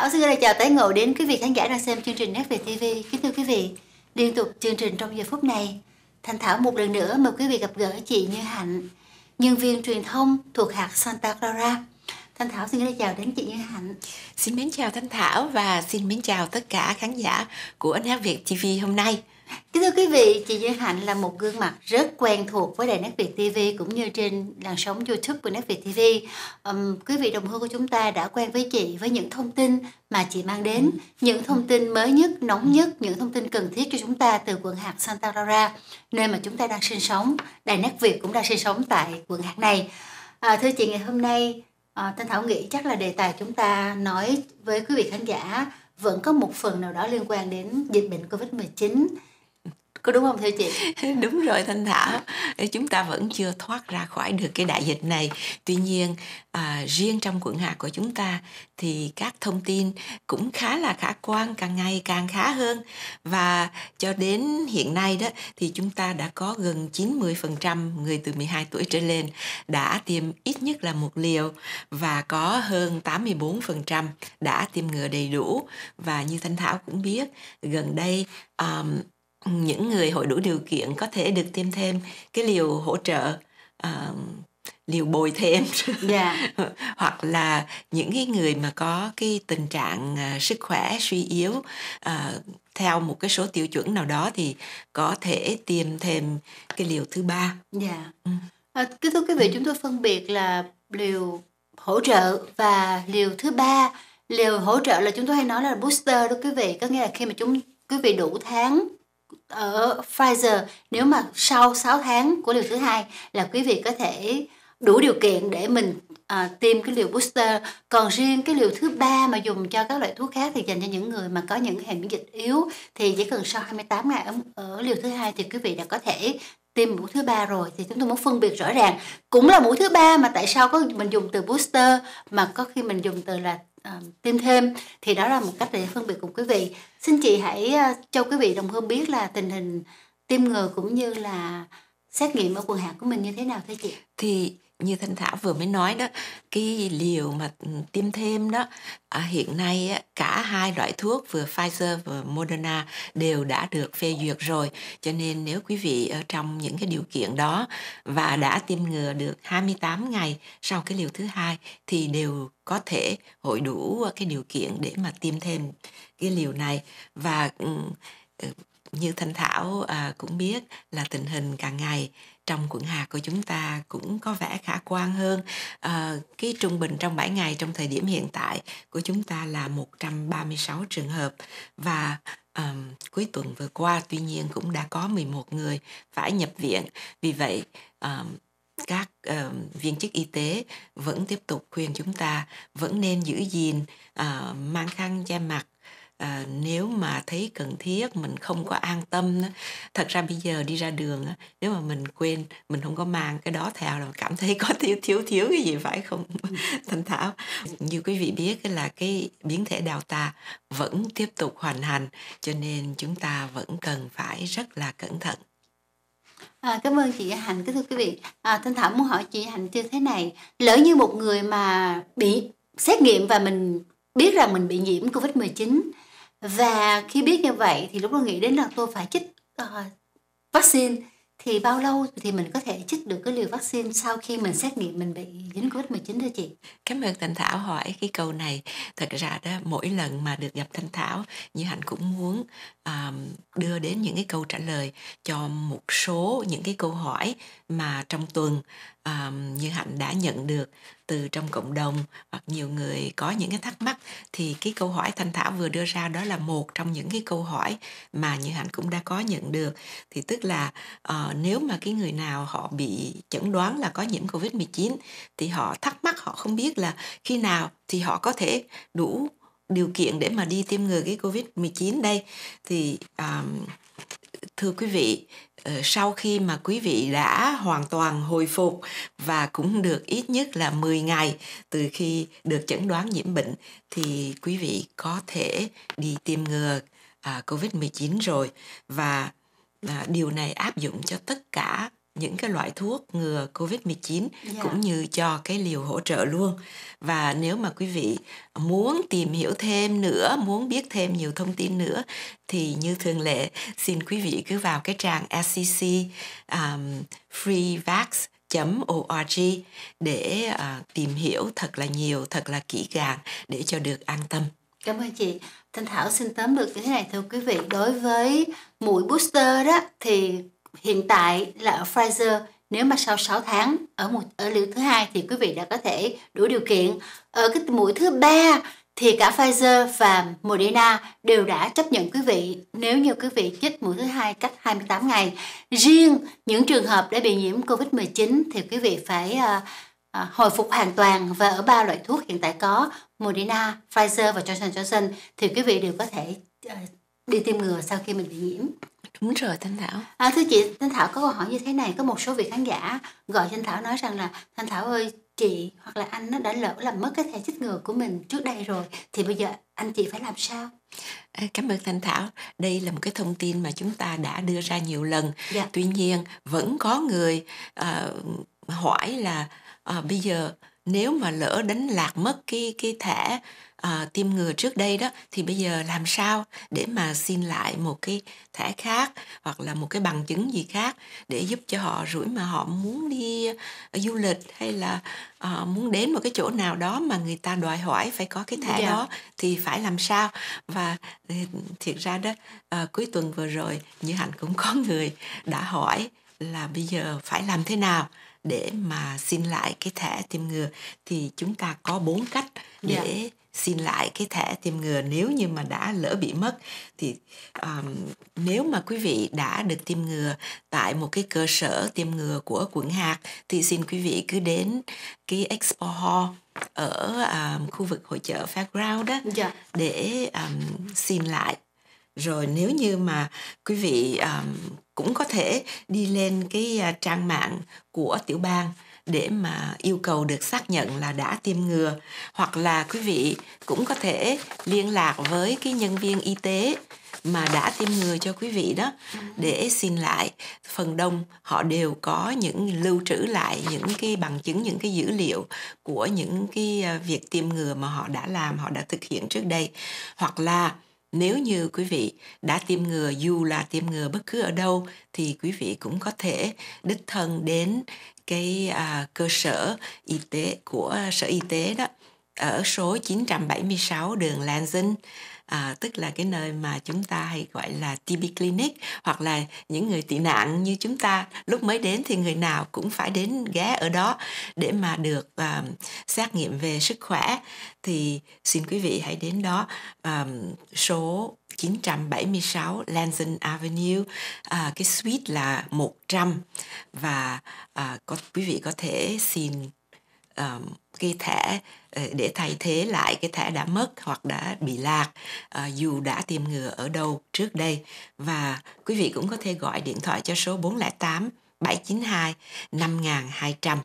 Thảo xin chào tới ngộ đến quý vị khán giả đang xem chương trình Nét Việt TV. Kính thưa quý vị, liên tục chương trình trong giờ phút này, Thanh Thảo một lần nữa mời quý vị gặp gỡ chị Như Hạnh, nhân viên truyền thông thuộc hạt Santa Clara. Thanh Thảo xin chào đến chị Như Hạnh. Xin mến chào Thanh Thảo và xin mến chào tất cả khán giả của Nét Việt TV hôm nay. Kính thưa quý vị, chị Duy Hạnh là một gương mặt rất quen thuộc với Đài Nét Việt TV cũng như trên làn sóng YouTube của Nét Việt TV. Um, quý vị đồng hương của chúng ta đã quen với chị với những thông tin mà chị mang đến, ừ. những thông tin mới nhất, nóng ừ. nhất, những thông tin cần thiết cho chúng ta từ quận hạt Santa Clara, nơi mà chúng ta đang sinh sống. Đài Nét Việt cũng đang sinh sống tại quận hạt này. À, thưa chị, ngày hôm nay à, Thanh Thảo nghĩ chắc là đề tài chúng ta nói với quý vị khán giả vẫn có một phần nào đó liên quan đến dịch bệnh Covid-19 có đúng không thưa chị đúng rồi thanh thảo chúng ta vẫn chưa thoát ra khỏi được cái đại dịch này tuy nhiên à, riêng trong quận hà của chúng ta thì các thông tin cũng khá là khả quan càng ngày càng khá hơn và cho đến hiện nay đó thì chúng ta đã có gần 90% người từ 12 tuổi trở lên đã tiêm ít nhất là một liều và có hơn 84% đã tiêm ngừa đầy đủ và như thanh thảo cũng biết gần đây um, những người hội đủ điều kiện có thể được tiêm thêm cái liều hỗ trợ uh, liều bồi thêm yeah. Dạ. hoặc là những cái người mà có cái tình trạng uh, sức khỏe suy yếu uh, theo một cái số tiêu chuẩn nào đó thì có thể tiêm thêm cái liều thứ ba. Dạ. Yeah. Ừ. À, cứ thưa quý vị ừ. chúng tôi phân biệt là liều hỗ trợ và liều thứ ba. Liều hỗ trợ là chúng tôi hay nói là booster đó quý vị, có nghĩa là khi mà chúng quý vị đủ tháng ở Pfizer nếu mà sau 6 tháng của liều thứ hai là quý vị có thể đủ điều kiện để mình à, tiêm cái liều booster còn riêng cái liều thứ ba mà dùng cho các loại thuốc khác thì dành cho những người mà có những hệ miễn dịch yếu thì chỉ cần sau 28 ngày ở, ở liều thứ hai thì quý vị đã có thể tiêm mũi thứ ba rồi thì chúng tôi muốn phân biệt rõ ràng cũng là mũi thứ ba mà tại sao có mình dùng từ booster mà có khi mình dùng từ là tiêm thêm thì đó là một cách để phân biệt cùng quý vị xin chị hãy ờ, cho quý vị đồng hương biết là tình hình tiêm ngừa cũng như là xét nghiệm ở quần hạt của mình như thế nào thưa chị thì như thanh thảo vừa mới nói đó cái liều mà ừ, tiêm thêm đó à, hiện nay cả hai loại thuốc vừa pfizer và moderna đều đã được phê duyệt rồi cho nên nếu quý vị ở trong những cái điều kiện đó và đã tiêm ngừa được 28 ngày sau cái liều thứ hai thì đều có thể hội đủ cái điều kiện để mà tiêm thêm cái liều này và ừ, ừ, như thanh thảo à, cũng biết là tình hình càng ngày trong quận Hà của chúng ta cũng có vẻ khả quan hơn. À, cái trung bình trong 7 ngày trong thời điểm hiện tại của chúng ta là 136 trường hợp và um, cuối tuần vừa qua tuy nhiên cũng đã có 11 người phải nhập viện. Vì vậy um, các uh, viên chức y tế vẫn tiếp tục khuyên chúng ta vẫn nên giữ gìn uh, mang khăn che mặt à, nếu mà thấy cần thiết mình không có an tâm đó. thật ra bây giờ đi ra đường đó, nếu mà mình quên mình không có mang cái đó theo là cảm thấy có thiếu thiếu thiếu cái gì phải không ừ. thanh thảo như quý vị biết là cái biến thể đào tà vẫn tiếp tục hoành hành cho nên chúng ta vẫn cần phải rất là cẩn thận À, cảm ơn chị Hạnh. Kính thưa quý vị, à, Thanh Thảo muốn hỏi chị Hạnh như thế này. Lỡ như một người mà bị xét nghiệm và mình biết rằng mình bị nhiễm Covid-19 và khi biết như vậy thì lúc đó nghĩ đến là tôi phải chích uh, vaccine thì bao lâu thì mình có thể chích được cái liều vaccine sau khi mình xét nghiệm mình bị dính Covid-19 thưa chị? Cảm ơn Thanh Thảo hỏi cái câu này. Thật ra đó mỗi lần mà được gặp Thanh Thảo như Hạnh cũng muốn um, đưa đến những cái câu trả lời cho một số những cái câu hỏi mà trong tuần như hạnh đã nhận được từ trong cộng đồng hoặc nhiều người có những cái thắc mắc thì cái câu hỏi thanh thảo vừa đưa ra đó là một trong những cái câu hỏi mà như hạnh cũng đã có nhận được thì tức là uh, nếu mà cái người nào họ bị chẩn đoán là có nhiễm covid 19 thì họ thắc mắc họ không biết là khi nào thì họ có thể đủ điều kiện để mà đi tiêm ngừa cái covid 19 đây thì um, thưa quý vị ờ, sau khi mà quý vị đã hoàn toàn hồi phục và cũng được ít nhất là 10 ngày từ khi được chẩn đoán nhiễm bệnh thì quý vị có thể đi tiêm ngừa à, COVID-19 rồi và à, điều này áp dụng cho tất cả những cái loại thuốc ngừa COVID-19 yeah. Dạ. cũng như cho cái liều hỗ trợ luôn. Và nếu mà quý vị muốn tìm hiểu thêm nữa, muốn biết thêm nhiều thông tin nữa thì như thường lệ xin quý vị cứ vào cái trang SCC um, freevax org để uh, tìm hiểu thật là nhiều, thật là kỹ càng để cho được an tâm. Cảm ơn chị. Thanh Thảo xin tóm được như thế này thưa quý vị, đối với mũi booster đó thì hiện tại là ở Pfizer nếu mà sau 6 tháng ở một ở liều thứ hai thì quý vị đã có thể đủ điều kiện ở cái mũi thứ ba thì cả Pfizer và Moderna đều đã chấp nhận quý vị nếu như quý vị chích mũi thứ hai cách 28 ngày. Riêng những trường hợp đã bị nhiễm COVID-19 thì quý vị phải uh, uh, hồi phục hoàn toàn và ở ba loại thuốc hiện tại có Moderna, Pfizer và Johnson Johnson thì quý vị đều có thể uh, đi tiêm ngừa sau khi mình bị nhiễm. Đúng rồi Thanh Thảo. À, thưa chị, Thanh Thảo có câu hỏi như thế này. Có một số vị khán giả gọi Thanh Thảo nói rằng là Thanh Thảo ơi, chị hoặc là anh nó đã lỡ làm mất cái thẻ chích ngừa của mình trước đây rồi thì bây giờ anh chị phải làm sao à, cảm ơn thanh thảo đây là một cái thông tin mà chúng ta đã đưa ra nhiều lần dạ. tuy nhiên vẫn có người uh, hỏi là uh, bây giờ nếu mà lỡ đánh lạc mất cái cái thẻ à, tiêm ngừa trước đây đó thì bây giờ làm sao để mà xin lại một cái thẻ khác hoặc là một cái bằng chứng gì khác để giúp cho họ rủi mà họ muốn đi ờ, du lịch hay là à, muốn đến một cái chỗ nào đó mà người ta đòi hỏi phải có cái thẻ Dạ. đó thì phải làm sao và ừ, thiệt ra đó à, cuối tuần vừa rồi như hạnh cũng có người đã hỏi là bây giờ phải làm thế nào để mà xin lại cái thẻ tiêm ngừa thì chúng ta có bốn cách để yeah. Dạ. xin lại cái thẻ tiêm ngừa nếu như mà đã lỡ bị mất thì um, nếu mà quý vị đã được tiêm ngừa tại một cái cơ sở tiêm ngừa của quận hạt thì xin quý vị cứ đến cái expo hall ở um, khu vực hội chợ fairground đó yeah. Dạ. để um, xin lại rồi nếu như mà quý vị um, cũng có thể đi lên cái à, trang mạng của tiểu bang để mà yêu cầu được xác nhận là đã tiêm ngừa hoặc là quý vị cũng có thể liên lạc với cái nhân viên y tế mà đã tiêm ngừa cho quý vị đó để xin lại phần đông họ đều có những lưu trữ lại những cái bằng chứng những cái dữ liệu của những cái à, việc tiêm ngừa mà họ đã làm họ đã thực hiện trước đây hoặc là nếu như quý vị đã tiêm ngừa dù là tiêm ngừa bất cứ ở đâu thì quý vị cũng có thể đích thân đến cái à, cơ sở y tế của Sở Y tế đó ở số 976 đường Lan Dinh à, tức là cái nơi mà chúng ta hay gọi là TB clinic hoặc là những người tị nạn như chúng ta lúc mới đến thì người nào cũng phải đến ghé ở đó để mà được à, xét nghiệm về sức khỏe thì xin quý vị hãy đến đó à, số 976 Lansing Avenue, à, cái suite là 100 và à, có quý vị có thể xin uh, cái thẻ ờ, để thay thế lại cái thẻ đã mất hoặc đã bị lạc ờ, dù đã tiêm ngừa ở đâu trước đây và quý vị cũng có thể gọi điện thoại cho số 408 792 5200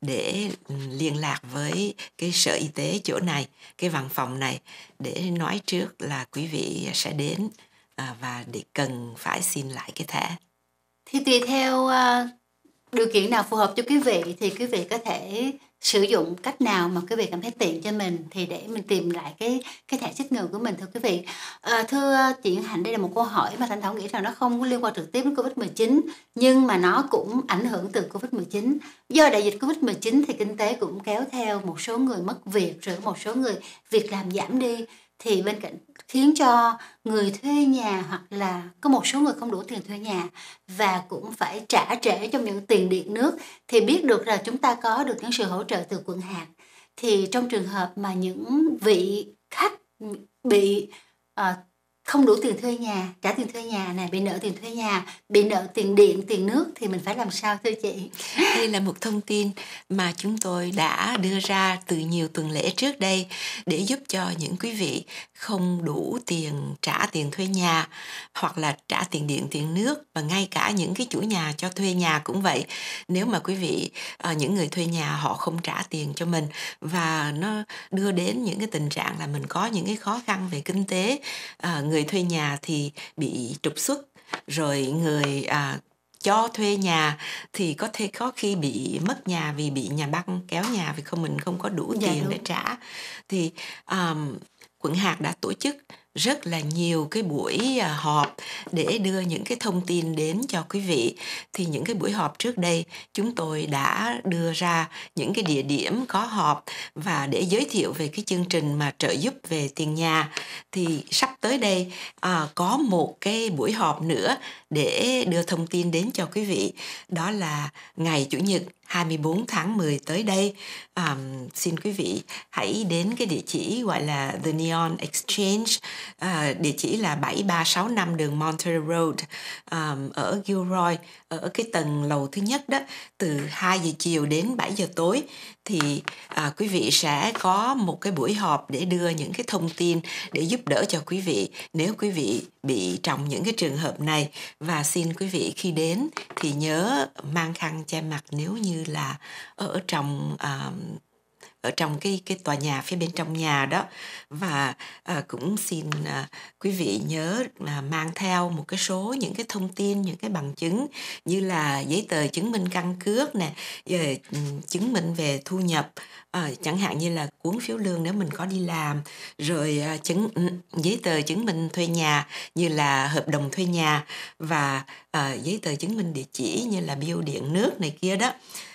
để ừ, liên lạc với cái sở y tế chỗ này cái văn phòng này để nói trước là quý vị sẽ đến ờ, và để cần phải xin lại cái thẻ thì tùy theo điều kiện nào phù hợp cho quý vị thì quý vị có thể sử dụng cách nào mà quý vị cảm thấy tiện cho mình thì để mình tìm lại cái cái thẻ chích ngừa của mình thưa quý vị à, thưa chị Hạnh đây là một câu hỏi mà Thanh Thảo nghĩ rằng nó không có liên quan trực tiếp đến Covid 19 nhưng mà nó cũng ảnh hưởng từ Covid 19 do đại dịch Covid 19 thì kinh tế cũng kéo theo một số người mất việc rồi một số người việc làm giảm đi thì bên cạnh khiến cho người thuê nhà hoặc là có một số người không đủ tiền thuê nhà và cũng phải trả trễ trong những tiền điện nước thì biết được là chúng ta có được những sự hỗ trợ từ quận hạt thì trong trường hợp mà những vị khách bị à, không đủ tiền thuê nhà trả tiền thuê nhà này bị nợ tiền thuê nhà bị nợ tiền điện tiền nước thì mình phải làm sao thưa chị đây là một thông tin mà chúng tôi đã đưa ra từ nhiều tuần lễ trước đây để giúp cho những quý vị không đủ tiền trả tiền thuê nhà hoặc là trả tiền điện tiền nước và ngay cả những cái chủ nhà cho thuê nhà cũng vậy nếu mà quý vị ờ, những người thuê nhà họ không trả tiền cho mình và nó đưa đến những cái tình trạng là mình có những cái khó khăn về kinh tế ờ, người người thuê nhà thì bị trục xuất rồi người à, cho thuê nhà thì có thể có khi bị mất nhà vì bị nhà băng kéo nhà vì không mình không có đủ dạ, tiền đúng. để trả thì um, quận hạt đã tổ chức rất là nhiều cái buổi à, họp để đưa những cái thông tin đến cho quý vị thì những cái buổi họp trước đây chúng tôi đã đưa ra những cái địa điểm có họp và để giới thiệu về cái chương trình mà trợ giúp về tiền nhà thì sắp tới đây à, có một cái buổi họp nữa để đưa thông tin đến cho quý vị đó là ngày chủ nhật 24 tháng 10 tới đây um, xin quý vị hãy đến cái địa chỉ gọi là The Neon Exchange uh, địa chỉ là 7365 đường Monterey Road um, ở Gilroy ở cái tầng lầu thứ nhất đó từ 2 giờ chiều đến 7 giờ tối thì à, quý vị sẽ có một cái buổi họp để đưa những cái thông tin để giúp đỡ cho quý vị nếu quý vị bị trong những cái trường hợp này và xin quý vị khi đến thì nhớ mang khăn che mặt nếu như là ở trong à, ở trong cái cái tòa nhà phía bên trong nhà đó và à, cũng xin à, quý vị nhớ à, mang theo một cái số những cái thông tin những cái bằng chứng như là giấy tờ chứng minh căn cước nè ờ, chứng minh về thu nhập à, chẳng hạn như là cuốn phiếu lương nếu mình có đi làm rồi à, chứng ừ, giấy tờ chứng minh thuê nhà như là hợp đồng thuê nhà và à, giấy tờ chứng minh địa chỉ như là biêu điện nước này kia đó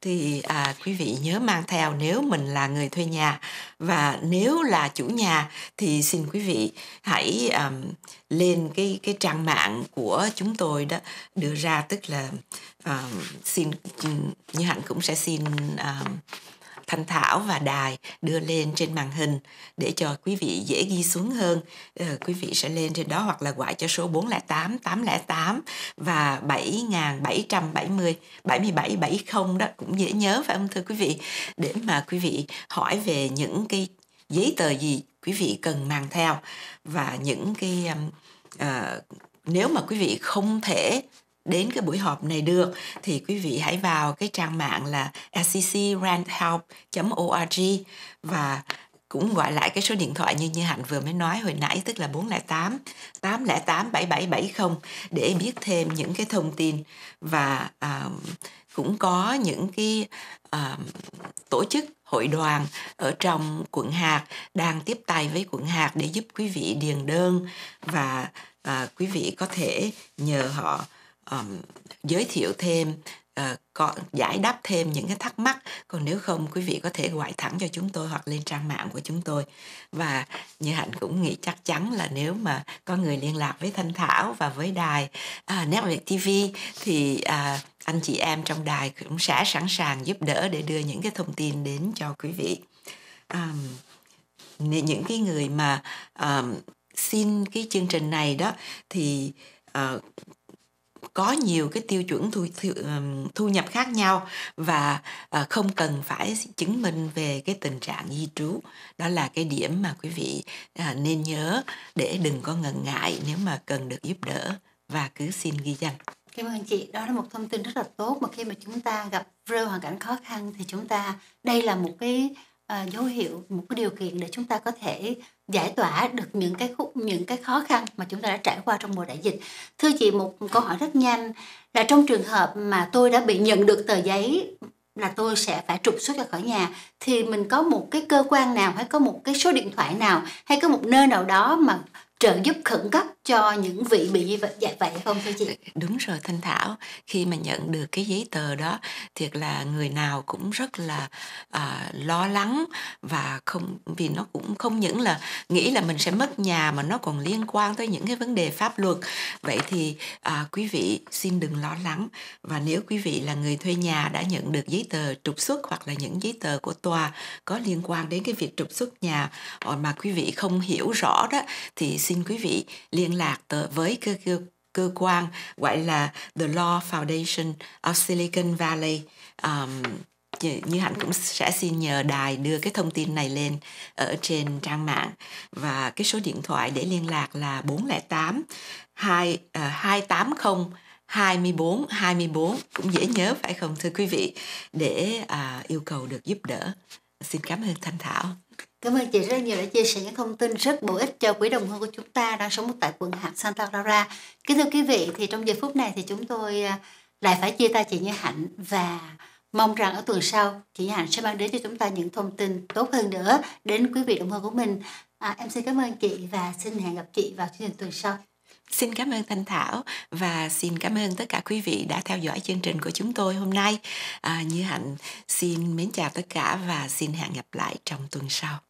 thì à, quý vị nhớ mang theo nếu mình là người thuê nhà và nếu là chủ nhà thì xin quý vị hãy um, lên cái cái trang mạng của chúng tôi đó đưa ra tức là um, xin như hạnh cũng sẽ xin um, Thanh Thảo và Đài đưa lên trên màn hình để cho quý vị dễ ghi xuống hơn. Ờ, quý vị sẽ lên trên đó hoặc là gọi cho số 408 808 và 7770 7770 đó cũng dễ nhớ phải không thưa quý vị để mà quý vị hỏi về những cái giấy tờ gì quý vị cần mang theo và những cái uh, nếu mà quý vị không thể đến cái buổi họp này được thì quý vị hãy vào cái trang mạng là sccrandhelp org và cũng gọi lại cái số điện thoại như như Hạnh vừa mới nói hồi nãy tức là 408 808 7770 để biết thêm những cái thông tin và uh, cũng có những cái uh, tổ chức hội đoàn ở trong quận hạt đang tiếp tay với quận hạt để giúp quý vị điền đơn và uh, quý vị có thể nhờ họ um, giới thiệu thêm uh, ờ, có giải đáp thêm những cái thắc mắc còn nếu không quý vị có thể gọi thẳng cho chúng tôi hoặc lên trang mạng của chúng tôi và như hạnh cũng nghĩ chắc chắn là nếu mà có người liên lạc với thanh thảo và với đài uh, network tv thì uh, anh chị em trong đài cũng sẽ sẵn sàng giúp đỡ để đưa những cái thông tin đến cho quý vị um, những cái người mà um, xin cái chương trình này đó thì uh, có nhiều cái tiêu chuẩn thu, thu, thu nhập khác nhau và ờ, không cần phải chứng minh về cái tình trạng di trú đó là cái điểm mà quý vị à, nên nhớ để đừng có ngần ngại nếu mà cần được giúp đỡ và cứ xin ghi danh Cảm ơn chị, đó là một thông tin rất là tốt mà khi mà chúng ta gặp rơi hoàn cảnh khó khăn thì chúng ta đây là một cái uh, dấu hiệu một cái điều kiện để chúng ta có thể giải tỏa được những cái khúc những cái khó khăn mà chúng ta đã trải qua trong mùa đại dịch thưa chị một câu hỏi rất nhanh là trong trường hợp mà tôi đã bị nhận được tờ giấy là tôi sẽ phải trục xuất ra khỏi nhà thì mình có một cái cơ quan nào hay có một cái số điện thoại nào hay có một nơi nào đó mà trợ giúp khẩn cấp cho những vị bị như vậy, dạ, vậy không thưa chị? Đúng rồi Thanh Thảo, khi mà nhận được cái giấy tờ đó, thiệt là người nào cũng rất là à, lo lắng và không vì nó cũng không những là nghĩ là mình sẽ mất nhà mà nó còn liên quan tới những cái vấn đề pháp luật. Vậy thì à, quý vị xin đừng lo lắng và nếu quý vị là người thuê nhà đã nhận được giấy tờ trục xuất hoặc là những giấy tờ của tòa có liên quan đến cái việc trục xuất nhà mà quý vị không hiểu rõ đó thì xin quý vị liên lạc với cơ, cơ, cơ quan gọi là The Law Foundation of Silicon Valley um, như hạnh cũng sẽ xin nhờ đài đưa cái thông tin này lên ở trên trang mạng và cái số điện thoại để liên lạc là 408 2 uh, 280 24 24 cũng dễ nhớ phải không thưa quý vị để uh, yêu cầu được giúp đỡ. Xin cảm ơn Thanh Thảo. Cảm ơn chị rất nhiều đã chia sẻ những thông tin rất bổ ích cho quý đồng hương của chúng ta đang sống tại quận hạt Santa Clara. Kính thưa quý vị, thì trong giây phút này thì chúng tôi à, lại phải chia tay chị Như Hạnh và mong rằng ở tuần sau chị Như Hạnh sẽ mang đến cho chúng ta những thông tin tốt hơn nữa đến quý vị đồng hương của mình. À, em xin cảm ơn chị và xin hẹn gặp chị vào chương trình tuần sau. Xin cảm ơn Thanh Thảo và xin cảm ơn tất cả quý vị đã theo dõi chương trình của chúng tôi hôm nay. À, như Hạnh xin mến chào tất cả và xin hẹn gặp lại trong tuần sau.